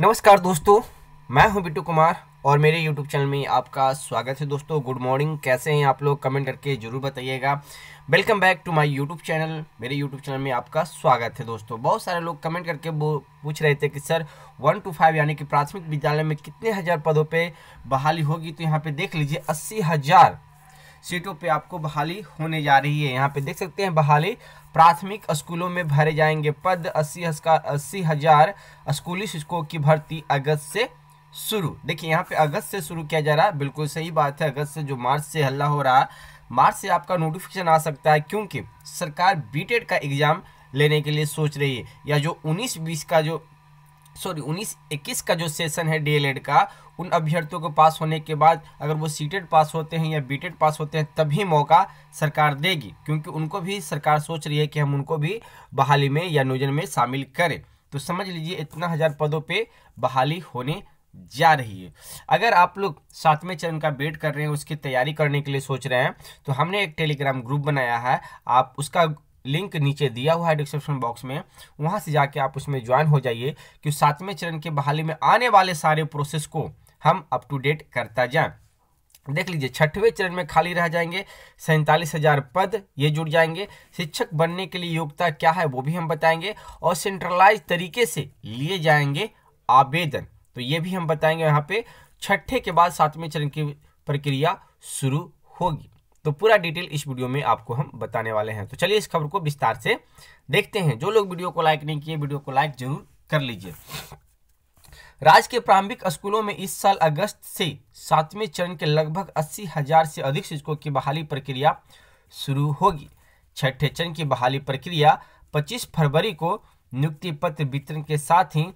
नमस्कार दोस्तों मैं हूं बिट्टू कुमार और मेरे YouTube चैनल में आपका स्वागत है दोस्तों गुड मॉर्निंग कैसे हैं आप लोग कमेंट करके ज़रूर बताइएगा welcome back to my YouTube channel मेरे YouTube चैनल में आपका स्वागत है दोस्तों बहुत सारे लोग कमेंट करके पूछ रहे थे कि सर वन टू फाइव यानी कि प्राथमिक विद्यालय में कितने हज़ार पदों पर बहाली होगी तो यहाँ पर देख लीजिए अस्सी हज़ार सीटों पे आपको बहाली होने जा रही है यहाँ पे देख सकते हैं बहाली प्राथमिक स्कूलों में भरे जाएंगे पद अस्सी अस्सी हज़ार स्कूली शिक्षकों की भर्ती अगस्त से शुरू देखिए यहाँ पे अगस्त से शुरू किया जा रहा है बिल्कुल सही बात है अगस्त से जो मार्च से हल्ला हो रहा है मार्च से आपका नोटिफिकेशन आ सकता है क्योंकि सरकार बीटेड का एग्ज़ाम लेने के लिए सोच रही है या जो 19 बीस का जो सॉरी उन्नीस इक्कीस का जो सेशन है डी का उन अभ्यर्थियों को पास होने के बाद अगर वो सीटेड पास होते हैं या बीटेड पास होते हैं तभी मौका सरकार देगी क्योंकि उनको भी सरकार सोच रही है कि हम उनको भी बहाली में या नियोजन में शामिल करें तो समझ लीजिए इतना हज़ार पदों पे बहाली होने जा रही है अगर आप लोग सातवें चरण का वेट कर रहे हैं उसकी तैयारी करने के लिए सोच रहे हैं तो हमने एक टेलीग्राम ग्रुप बनाया है आप उसका लिंक नीचे दिया हुआ है डिस्क्रिप्शन बॉक्स में वहाँ से जाके आप उसमें ज्वाइन हो जाइए कि सातवें चरण के बहाली में आने वाले सारे प्रोसेस को हम अप टू डेट करता जाए देख लीजिए छठवें चरण में खाली रह जाएंगे सैंतालीस हजार पद ये जुड़ जाएंगे शिक्षक बनने के लिए योग्यता क्या है वो भी हम बताएंगे और सेंट्रलाइज तरीके से लिए जाएंगे आवेदन तो ये भी हम बताएंगे यहाँ पे छठे के बाद सातवें चरण की प्रक्रिया शुरू होगी तो पूरा डिटेल इस वीडियो में आपको हम बताने वाले हैं तो चलिए इस खबर को विस्तार से देखते हैं जो लोग वीडियो को लाइक नहीं किए वीडियो को लाइक जरूर कर लीजिए राज्य के प्रारंभिक स्कूलों में इस साल अगस्त से सातवें चरण के लगभग अस्सी हजार से अधिक शिक्षकों की बहाली प्रक्रिया शुरू होगी छठे चरण की बहाली प्रक्रिया 25 फरवरी को नियुक्ति पत्र वितरण के साथ ही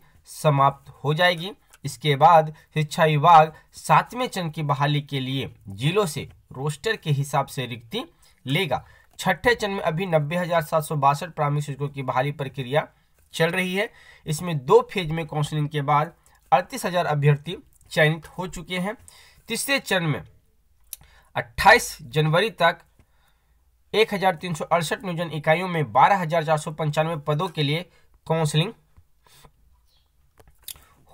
समाप्त हो जाएगी इसके बाद शिक्षा विभाग सातवें चरण की बहाली के लिए जिलों से रोस्टर के हिसाब से रिक्ति लेगा छठे चरण में अभी नब्बे हजार सात सौ बासठ प्रारंभिक शिक्षकों की बहाली प्रक्रिया चल रही है इसमें दो फेज में काउंसलिंग के बाद अड़तीस हजार अभ्यर्थी चयनित हो चुके हैं तीसरे चरण में 28 जनवरी तक एक हजार तीन सौ अड़सठ नियोजन इकाइयों में बारह हजार चार सौ पंचानवे पदों के लिए काउंसलिंग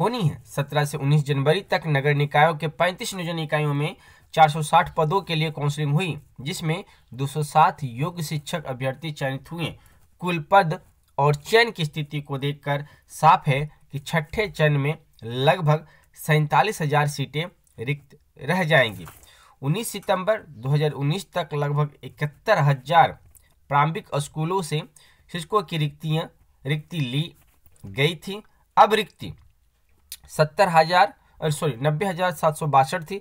होनी है 17 से 19 जनवरी तक नगर निकायों के 35 नियोजन इकाइयों में 460 पदों के लिए काउंसलिंग हुई जिसमें 207 योग्य शिक्षक अभ्यर्थी चयनित हुए कुल पद और चयन की स्थिति को देखकर साफ है कि छठे चयन में लगभग सैतालीस हजार सीटें रिक्त रह जाएंगी 19 सितंबर 2019 तक लगभग इकहत्तर हजार प्रारंभिक स्कूलों से शिक्षकों की रिक्तियां रिक्ति ली गई थी अब रिक्ति सत्तर हजार सॉरी नब्बे हजार सात सौ बासठ थी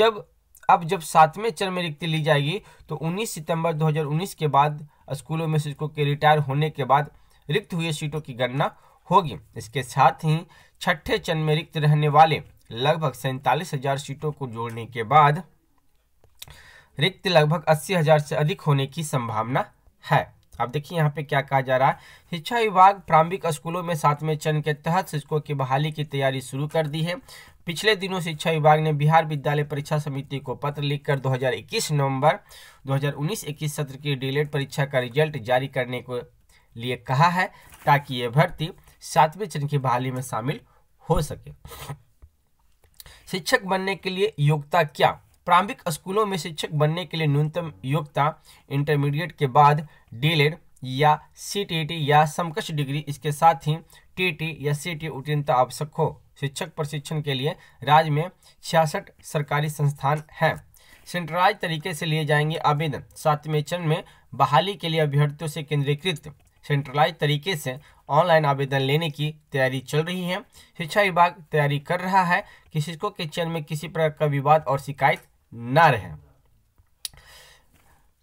जब अब जब सातवें चरण में रिक्ति ली जाएगी तो 19 सितंबर 2019 के बाद स्कूलों में शिक्षकों के रिटायर होने के बाद रिक्त हुए सीटों की गणना होगी इसके साथ ही छठे चरण में रिक्त रहने वाले लगभग सैंतालीस हजार सीटों को जोड़ने के बाद रिक्त लगभग अस्सी हजार से अधिक होने की संभावना है अब देखिए यहाँ पे क्या कहा जा रहा है शिक्षा विभाग प्रारंभिक स्कूलों में सातवें चरण के तहत शिक्षकों की बहाली की तैयारी शुरू कर दी है पिछले दिनों शिक्षा विभाग ने बिहार विद्यालय परीक्षा समिति को पत्र लिखकर 2021 नवंबर 2019-21 सत्र की डिलेट परीक्षा का रिजल्ट जारी करने को लिए कहा है ताकि ये भर्ती सातवें चरण की बहाली में शामिल हो सके शिक्षक बनने के लिए योग्यता क्या प्रारंभिक स्कूलों में शिक्षक बनने के लिए न्यूनतम योग्यता इंटरमीडिएट के बाद डीलेड e या सी e या समकक्ष डिग्री इसके साथ ही टीटी e या सी उत्तीर्णता आवश्यक हो शिक्षक प्रशिक्षण के लिए राज्य में छियासठ सरकारी संस्थान हैं सेंट्रलाइज तरीके से लिए जाएंगे आवेदन सातवें चरण में बहाली के लिए अभ्यर्थियों से केंद्रीकृत सेंट्रलाइज तरीके से ऑनलाइन आवेदन लेने की तैयारी चल रही है शिक्षा विभाग तैयारी कर रहा है कि शिक्षकों के चयन में किसी प्रकार का विवाद और शिकायत ना रहे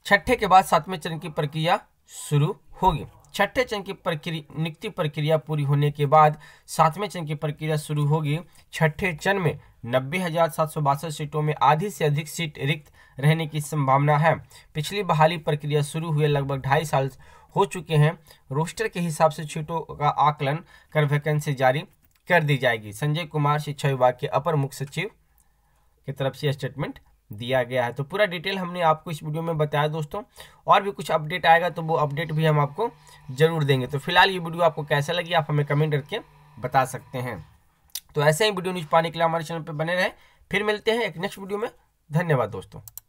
छठे के बाद सातवें चरण की प्रक्रिया शुरू होगी छठे चरण की प्रक्रिया नियुक्ति प्रक्रिया पूरी होने के बाद सातवें चरण की प्रक्रिया शुरू होगी छठे चरण में नब्बे हजार सात सौ बासठ सीटों में आधी से अधिक सीट रिक्त रहने की संभावना है पिछली बहाली प्रक्रिया शुरू हुए लगभग ढाई साल हो चुके हैं रोस्टर के हिसाब से सीटों का आकलन कर वैकेंसी जारी कर दी जाएगी संजय कुमार शिक्षा विभाग के अपर मुख्य सचिव की तरफ से स्टेटमेंट दिया गया है तो पूरा डिटेल हमने आपको इस वीडियो में बताया दोस्तों और भी कुछ अपडेट आएगा तो वो अपडेट भी हम आपको जरूर देंगे तो फिलहाल ये वीडियो आपको कैसा लगी आप हमें कमेंट करके बता सकते हैं तो ऐसे ही वीडियो न्यूज़ पाने के लिए हमारे चैनल पर बने रहें फिर मिलते हैं एक नेक्स्ट वीडियो में धन्यवाद दोस्तों